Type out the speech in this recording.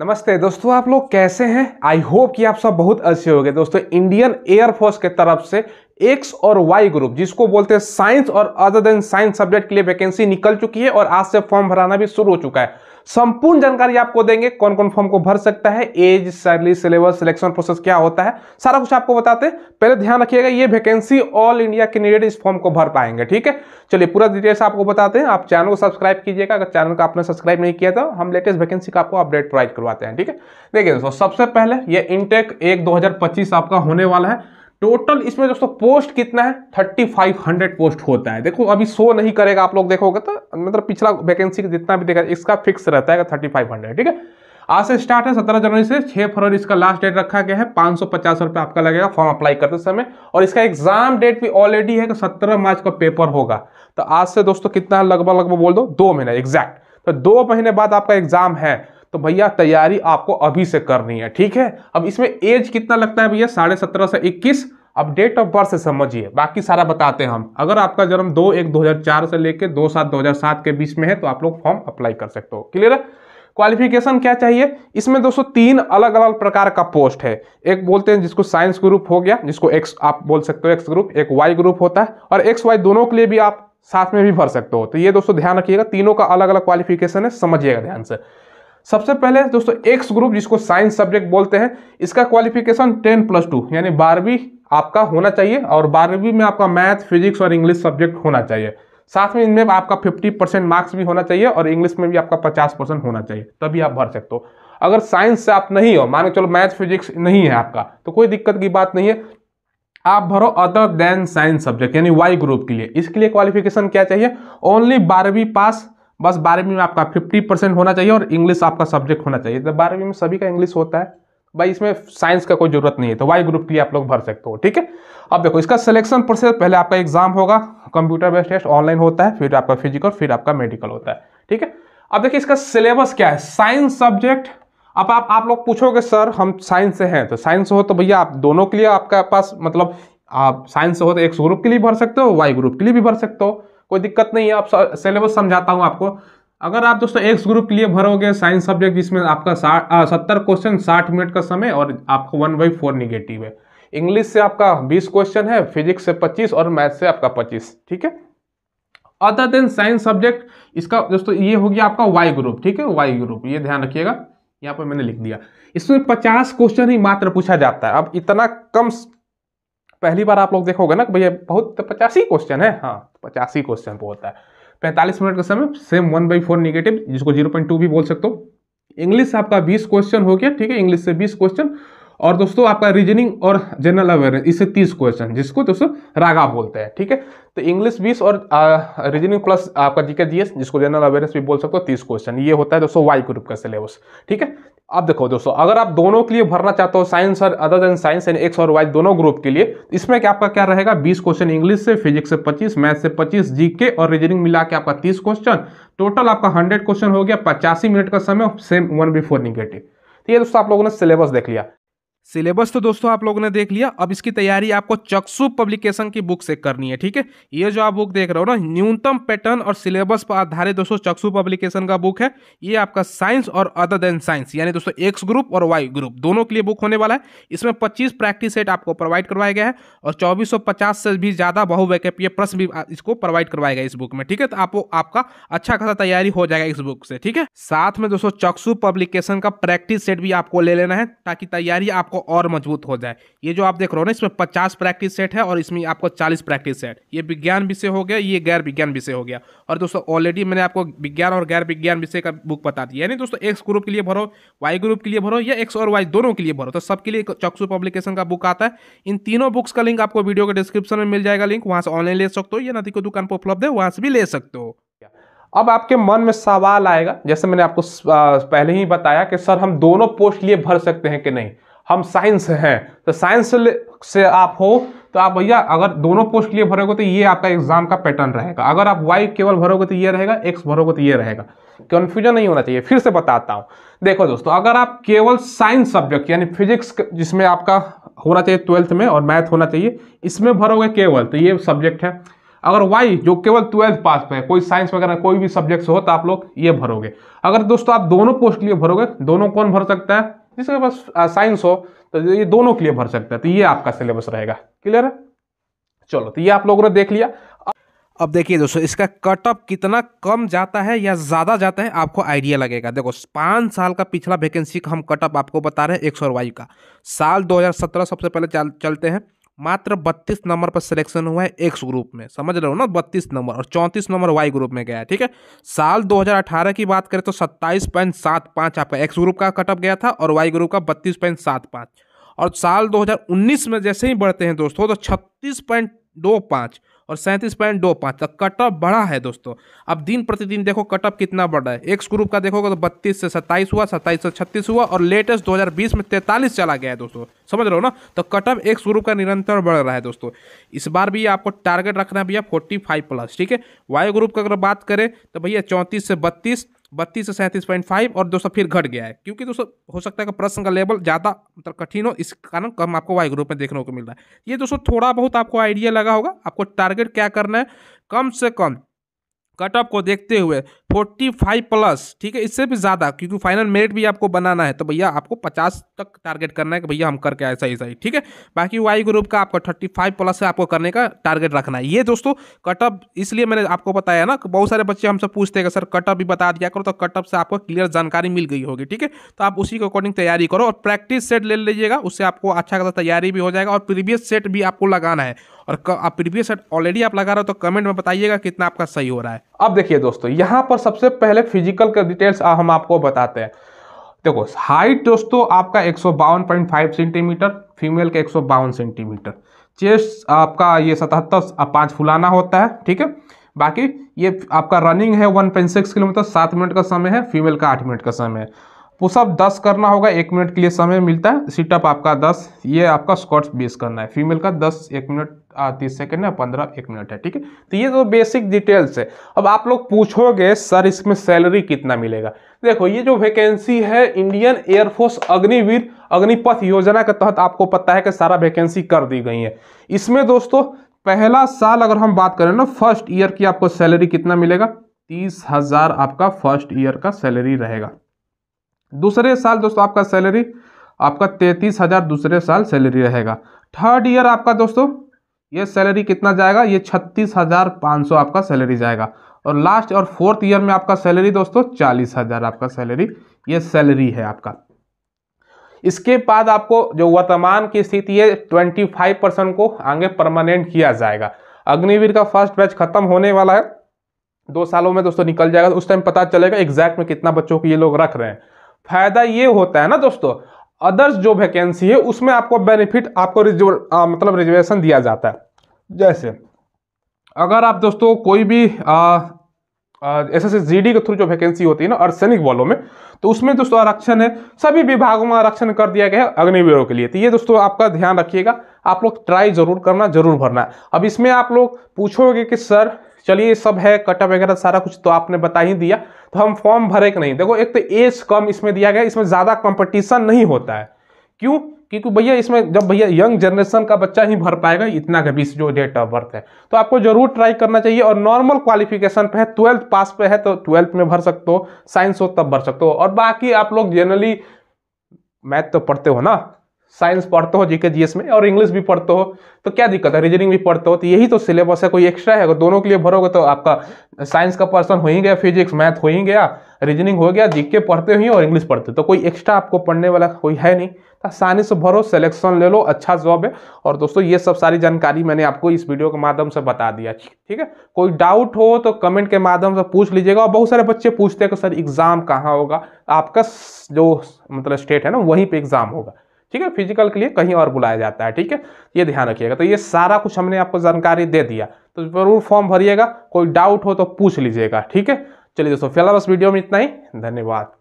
नमस्ते दोस्तों आप लोग कैसे हैं आई होप कि आप सब बहुत अच्छे हो दोस्तों इंडियन एयरफोर्स के तरफ से एक्स और वाई ग्रुप जिसको बोलते हैं साइंस और अदर देन साइंस सब्जेक्ट के लिए वैकेंसी निकल चुकी है और आज से फॉर्म भराना भी शुरू हो चुका है संपूर्ण जानकारी आपको देंगे कौन कौन फॉर्म को भर सकता है age salary syllabus selection process क्या होता है सारा कुछ आपको बताते हैं पहले ध्यान रखिएगा ये वैकेंसी ऑल इंडिया कैंडिडेट इस फॉर्म को भर पाएंगे ठीक है चलिए पूरा डिटेल्स आपको बताते हैं आप चैनल को सब्सक्राइब कीजिएगा अगर चैनल को आपने सब्सक्राइब नहीं किया तो हम लेटेस्ट वैकेंसी का आपको अपडेट प्रोवाइड करवाते हैं ठीक है देखिए दोस्तों सबसे पहले ये इनटेक एक दो आपका होने वाला है टोटल इसमें दोस्तों पोस्ट कितना है 3500 पोस्ट होता है देखो अभी शो नहीं करेगा आप लोग देखोगे तो मतलब पिछला वैकेंसी जितना भी देखा इसका फिक्स रहता है थर्टी फाइव हंड्रेड ठीक है आज से स्टार्ट है सत्रह जनवरी से छह फरवरी इसका लास्ट डेट रखा गया है पाँच सौ पचास रुपये आपका लगेगा फॉर्म अप्लाई करते समय और इसका एग्जाम डेट भी ऑलरेडी है कि सत्रह मार्च का पेपर होगा तो आज से दोस्तों कितना लगभग लगभग बोल दो दो महीने एग्जैक्ट तो दो महीने बाद आपका एग्जाम है तो भैया तैयारी आपको अभी से करनी है ठीक है अब इसमें एज कितना लगता है भैया साढ़े सत्रह से इक्कीस अब डेट ऑफ बर्थ से समझिए बाकी सारा बताते हैं हम अगर आपका जन्म दो एक चार से लेकर दो सात सात के बीच में है तो आप लोग फॉर्म अप्लाई कर सकते हो क्लियर है क्वालिफिकेशन क्या चाहिए इसमें दोस्तों तीन अलग अलग प्रकार का पोस्ट है एक बोलते हैं जिसको साइंस ग्रुप हो गया जिसको एक्स आप बोल सकते हो एक्स ग्रुप एक वाई ग्रुप होता है और एक्स वाई दोनों के लिए भी आप साथ में भी भर सकते हो तो ये दोस्तों ध्यान रखिएगा तीनों का अलग अलग क्वालिफिकेशन है समझिएगा ध्यान से सबसे पहले दोस्तों एक्स ग्रुप जिसको साइंस सब्जेक्ट बोलते हैं इसका क्वालिफिकेशन टेन प्लस टू यानी बारहवीं आपका होना चाहिए और बारहवीं में आपका मैथ फिजिक्स और इंग्लिश सब्जेक्ट होना चाहिए साथ में इनमें आपका 50 परसेंट मार्क्स भी होना चाहिए और इंग्लिश में भी आपका 50 परसेंट होना चाहिए तभी आप भर सकते हो अगर साइंस से आप नहीं हो मानो चलो मैथ फिजिक्स नहीं है आपका तो कोई दिक्कत की बात नहीं है आप भरो अदर देन साइंस सब्जेक्ट यानी वाई ग्रुप के लिए इसके लिए क्वालिफिकेशन क्या चाहिए ओनली बारहवीं पास बस बारहवीं में आपका फिफ्टी परसेंट होना चाहिए और इंग्लिश आपका सब्जेक्ट होना चाहिए तो बारहवीं में सभी का इंग्लिश होता है भाई इसमें साइंस का कोई जरूरत नहीं है तो वाई ग्रुप के लिए आप लोग भर सकते हो ठीक है अब देखो इसका सिलेक्शन प्रोसेस पहले आपका एग्जाम होगा कंप्यूटर बेस्ड टेस्ट ऑनलाइन होता है फिर आपका फिजिकल फिर आपका मेडिकल होता है ठीक है अब देखिए इसका सिलेबस क्या है साइंस सब्जेक्ट अब आप आप लोग पूछोगे सर हम साइंस से हैं तो साइंस हो तो भैया आप दोनों के लिए आपका पास मतलब आप साइंस से हो तो एक्स ग्रुप के लिए भर सकते हो वाई ग्रुप के लिए भी भर सकते हो कोई दिक्कत नहीं है आप सिलेबस समझाता हूँ आपको अगर आप दोस्तों एक्स ग्रुप के लिए भरोगे साइंस सब्जेक्ट जिसमें आपका साठ सत्तर क्वेश्चन साठ मिनट का समय और आपको वन बाई फोर निगेटिव है इंग्लिश से आपका बीस क्वेश्चन है फिजिक्स से पच्चीस और मैथ से आपका पच्चीस ठीक है अदर देन साइंस सब्जेक्ट इसका दोस्तों ये हो गया आपका वाई ग्रुप ठीक है वाई ग्रुप ये ध्यान रखिएगा यहाँ पर मैंने लिख दिया इसमें पचास क्वेश्चन ही मात्र पूछा जाता है अब इतना कम पहली बार आप लोग देखोगे ना भैया बहुत पचासी क्वेश्चन है हाँ तो पचासी क्वेश्चन बहुत होता है पैंतालीस मिनट का समय same one by four negative जिसको जीरो पॉइंट टू भी बोल सकते हो इंग्लिश आपका बीस क्वेश्चन हो गया ठीक है इंग्लिश से बीस क्वेश्चन और दोस्तों आपका रीजनिंग और जनरल अवेयरनेस इससे तीस क्वेश्चन जिसको दोस्तों रागा बोलते हैं ठीक है तो इंग्लिश बीस और रीजनिंग प्लस आपका जीके जीएस जिसको जनरल अवेयरनेस भी बोल सकते हो तीस क्वेश्चन ये होता है दोस्तों वाई ग्रुप का सिलेबस ठीक है अब देखो दोस्तों अगर आप दोनों के लिए भरना चाहते हो साइंस और other than science and x और वाई दोनों ग्रुप के लिए इसमें क्या आपका क्या रहेगा बीस क्वेश्चन इंग्लिश से फिजिक्स से पच्चीस मैथ से पच्चीस जीके और रीजनिंग मिला के आपका तीस क्वेश्चन टोटल आपका हंड्रेड क्वेश्चन हो गया पचासी मिनट का समय सेम वन बिफोर निगेटिव ये दोस्तों आप लोगों ने सिलेबस देख लिया सिलेबस तो दोस्तों आप लोगों ने देख लिया अब इसकी तैयारी आपको चक्सु पब्लिकेशन की बुक से करनी है ठीक है ये जो आप बुक देख रहे हो ना न्यूनतम पैटर्न और सिलेबस पर आधारित दोस्तों चक्सु पब्लिकेशन का बुक है ये आपका साइंस और अदर देन साइंस यानी दोस्तों एक्स ग्रुप और वाई ग्रुप दोनों के लिए बुक होने वाला है इसमें पच्चीस प्रैक्टिस सेट आपको प्रोवाइड करवाया गया है और चौबीस से भी ज़्यादा बहुवैकप्य प्रश्न भी इसको प्रोवाइड करवाया गया इस बुक में ठीक है तो आपको आपका अच्छा खासा तैयारी हो जाएगा इस बुक से ठीक है साथ में दोस्तों चक्सु पब्लिकेशन का प्रैक्टिस सेट भी आपको ले लेना है ताकि तैयारी आपको आपको और मजबूत हो जाए ये जो आप देख रहे हो ना इसमें पचास प्रैक्टिस सेट है और इसमें आपको चालीस प्रैक्टिस सेट ये विज्ञान विषय हो गया ये गैर विज्ञान विषय हो गया और दोस्तों ऑलरेडी मैंने आपको विज्ञान और गैर विज्ञान विषय का बुक बता दिया यानी दोस्तों एक्स ग्रुप के लिए भरो वाई ग्रुप के लिए भरो या एक्स और वाई दोनों के लिए भरो तो सबके लिए चक्सु पब्लिकेशन का बुक आता है इन तीनों बुक्स का लिंक आपको वीडियो के डिस्क्रिप्शन में मिल जाएगा लिंक वहाँ से ऑनलाइन ले सकते हो या नदी को दुकान पर उपलब्ध है वहाँ से भी ले सकते हो अब आपके मन में सवाल आएगा जैसे मैंने आपको पहले ही बताया कि सर हम दोनों पोस्ट लिए भर सकते हैं कि नहीं हम साइंस हैं तो साइंस से आप हो तो आप भैया अगर दोनों पोस्ट के लिए भरोगे तो ये आपका एग्जाम का पैटर्न रहेगा अगर आप वाई केवल भरोगे तो ये रहेगा एक्स भरोगे तो ये रहेगा कन्फ्यूजन नहीं होना चाहिए फिर से बताता हूँ देखो दोस्तों अगर आप केवल साइंस सब्जेक्ट यानी फिजिक्स जिसमें आपका होना चाहिए ट्वेल्थ में और मैथ होना चाहिए इसमें भरोगे केवल तो ये सब्जेक्ट है अगर वाई जो केवल ट्वेल्थ पास पे है कोई साइंस वगैरह कोई भी सब्जेक्ट हो तो आप लोग ये भरोगे अगर दोस्तों आप दोनों पोस्ट के लिए भरोगे दोनों कौन भर सकता है जिसके पास साइंस हो तो ये दोनों के लिए भर सकते हैं तो ये आपका सिलेबस रहेगा क्लियर है चलो तो ये आप लोगों ने देख लिया अब देखिए दोस्तों इसका कट ऑफ कितना कम जाता है या ज़्यादा जाता है आपको आइडिया लगेगा देखो पाँच साल का पिछला वैकेंसी का हम कट ऑफ आपको बता रहे हैं एक सौ का साल 2017 सबसे पहले चल, चलते हैं मात्र बत्तीस नंबर पर सिलेक्शन हुआ है एक्स ग्रुप में समझ रहे हो ना बत्तीस नंबर और चौंतीस नंबर वाई ग्रुप में गया है ठीक है साल 2018 की बात करें तो सत्ताईस पॉइंट सात पाँच आपका एक्स ग्रुप का कटअप गया था और वाई ग्रुप का बत्तीस पॉइंट सात पाँच और साल 2019 में जैसे ही बढ़ते हैं दोस्तों तो छत्तीस पॉइंट दो पाँच और सैंतीस पॉइंट दो पाँच तक कटअप बढ़ा है दोस्तों अब दिन प्रतिदिन देखो कटअप कितना बढ़ रहा है एक्स ग्रुप का देखोगे तो बत्तीस से सत्ताईस हुआ सत्ताईस से छत्तीस हुआ और लेटेस्ट दो में तैंतालीस चला गया है दोस्तों समझ रहे हो ना तो कट ऑफ एक सौ का निरंतर बढ़ रहा है दोस्तों इस बार भी आपको टारगेट रखना है भैया फोर्टी फाइव प्लस ठीक है वायु ग्रुप की अगर बात करें तो भैया चौंतीस से बत्तीस बत्तीस से सैंतीस पॉइंट फाइव और दोस्तों फिर घट गया है क्योंकि दोस्तों हो सकता है कि प्रश्न का लेवल ज़्यादा मतलब कठिन हो इस कारण कम आपको वाई ग्रुप में देखने को मिल रहा है ये दोस्तों थोड़ा बहुत आपको आइडिया लगा होगा आपको टारगेट क्या करना है कम से कम कट ऑफ को देखते हुए 45 प्लस ठीक है इससे भी ज़्यादा क्योंकि फाइनल मेरिट भी आपको बनाना है तो भैया आपको 50 तक टारगेट करना है कि भैया हम करके आए सही सही ठीक है बाकी वाई ग्रुप का आपको 35 प्लस है आपको करने का टारगेट रखना है ये दोस्तों कट ऑफ इसलिए मैंने आपको बताया ना कि बहुत सारे बच्चे हमसे पूछते हैं कि सर कट ऑफ भी बता दिया करो तो कट ऑफ से आपको क्लियर जानकारी मिल गई होगी ठीक है तो आप उसी के अकॉर्डिंग तैयारी करो और प्रैक्टिस सेट ले लीजिएगा उससे आपको अच्छा खासा तैयारी भी हो जाएगा और प्रीवियस सेट भी आपको लगाना है और आप प्रीवियस ऑलरेडी आप लगा रहे हो तो कमेंट में बताइएगा कितना आपका सही हो रहा है अब देखिए दोस्तों यहाँ पर सबसे पहले फिजिकल का डिटेल्स हम आपको बताते हैं देखो हाइट दोस्तों आपका एक सेंटीमीटर फीमेल का एक सेंटीमीटर चेस्ट आपका ये सतहत्तर पाँच फुलाना होता है ठीक है बाकी ये आपका रनिंग है वन पॉइंट सिक्स किलोमीटर सात मिनट का समय है फीमेल का आठ मिनट का समय है पुशअप दस करना होगा एक मिनट के लिए समय मिलता है सीटअप आपका दस ये आपका स्कॉट्स बीस करना है फीमेल का दस एक मिनट तीस सेकंड या पंद्रह एक मिनट है ठीक है तो ये तो बेसिक डिटेल्स है अब आप लोग पूछोगे सर इसमें सैलरी कितना मिलेगा देखो ये जो वैकेंसी है इंडियन एयरफोर्स अग्निवीर अग्निपथ योजना के तहत आपको पता है कि सारा वैकेंसी कर दी गई है इसमें दोस्तों पहला साल अगर हम बात करें ना फर्स्ट ईयर की आपको सैलरी कितना मिलेगा तीस हजार आपका फर्स्ट ईयर का सैलरी रहेगा दूसरे साल दोस्तों आपका सैलरी आपका तैतीस हजार दूसरे साल सैलरी रहेगा थर्ड ईयर आपका दोस्तों ये सैलरी कितना जाएगा ये छत्तीस हज़ार पाँच सौ आपका सैलरी जाएगा और लास्ट और फोर्थ ईयर में आपका सैलरी दोस्तों चालीस हज़ार आपका सैलरी ये सैलरी है आपका इसके बाद आपको जो वर्तमान की स्थिति है ट्वेंटी फाइव परसेंट को आगे परमानेंट किया जाएगा अग्निवीर का फर्स्ट बैच खत्म होने वाला है दो सालों में दोस्तों निकल जाएगा उस टाइम पता चलेगा एग्जैक्ट में कितना बच्चों को ये लोग रख रहे हैं फायदा ये होता है ना दोस्तों अदर्स जो वैकेंसी है उसमें आपको बेनिफिट आपको रिजर्व मतलब रिजर्वेशन दिया जाता है जैसे अगर आप दोस्तों कोई भी एस एस जी डी के थ्रू जो वैकेंसी होती है ना अर्सैनिक वालों में तो उसमें दोस्तों आरक्षण है सभी विभागों में आरक्षण कर दिया गया है अग्निवीरों के लिए तो ये दोस्तों आपका ध्यान रखिएगा आप लोग ट्राई जरूर करना जरूर भरना अब इसमें आप लोग पूछोगे कि सर चलिए सब है कटअप वगैरह सारा कुछ तो आपने बता ही दिया तो हम फॉर्म भरे कि नहीं देखो एक तो एज कम इसमें दिया गया इसमें ज़्यादा कंपटीशन नहीं होता है क्यों क्योंकि भैया इसमें जब भैया यंग जनरेशन का बच्चा ही भर पाएगा इतना का बीस जो डेट ऑफ बर्थ है तो आपको जरूर ट्राई करना चाहिए और नॉर्मल क्वालिफिकेशन पे है ट्वेल्थ पास पे है तो ट्वेल्थ में भर सकते हो साइंस हो तब भर सकते हो और बाकी आप लोग जनरली मैथ तो पढ़ते हो ना साइंस पढ़ते हो जीके जीएस में और इंग्लिश भी पढ़ते हो तो क्या दिक्कत है रीजनिंग भी पढ़ते हो तो यही तो सिलेबस है कोई एक्स्ट्रा है अगर दोनों के लिए भरोगे तो आपका साइंस का पर्सन हो ही गया फिजिक्स मैथ हो ही गया रीजनिंग हो गया जीके पढ़ते हुए और इंग्लिश पढ़ते तो कोई एक्स्ट्रा आपको पढ़ने वाला कोई है नहीं तो आसानी से भरो सेलेक्शन ले लो अच्छा जॉब है और दोस्तों ये सब सारी जानकारी मैंने आपको इस वीडियो के माध्यम से बता दिया ठीक है कोई डाउट हो तो कमेंट के माध्यम से पूछ लीजिएगा और बहुत सारे बच्चे पूछते हैं कि सर एग्ज़ाम कहाँ होगा आपका जो मतलब स्टेट है ना वहीं पर एग्ज़ाम होगा ठीक है फिजिकल के लिए कहीं और बुलाया जाता है ठीक है ये ध्यान रखिएगा तो ये सारा कुछ हमने आपको जानकारी दे दिया तो जरूर फॉर्म भरिएगा कोई डाउट हो तो पूछ लीजिएगा ठीक है चलिए दोस्तों फिलहाल बस वीडियो में इतना ही धन्यवाद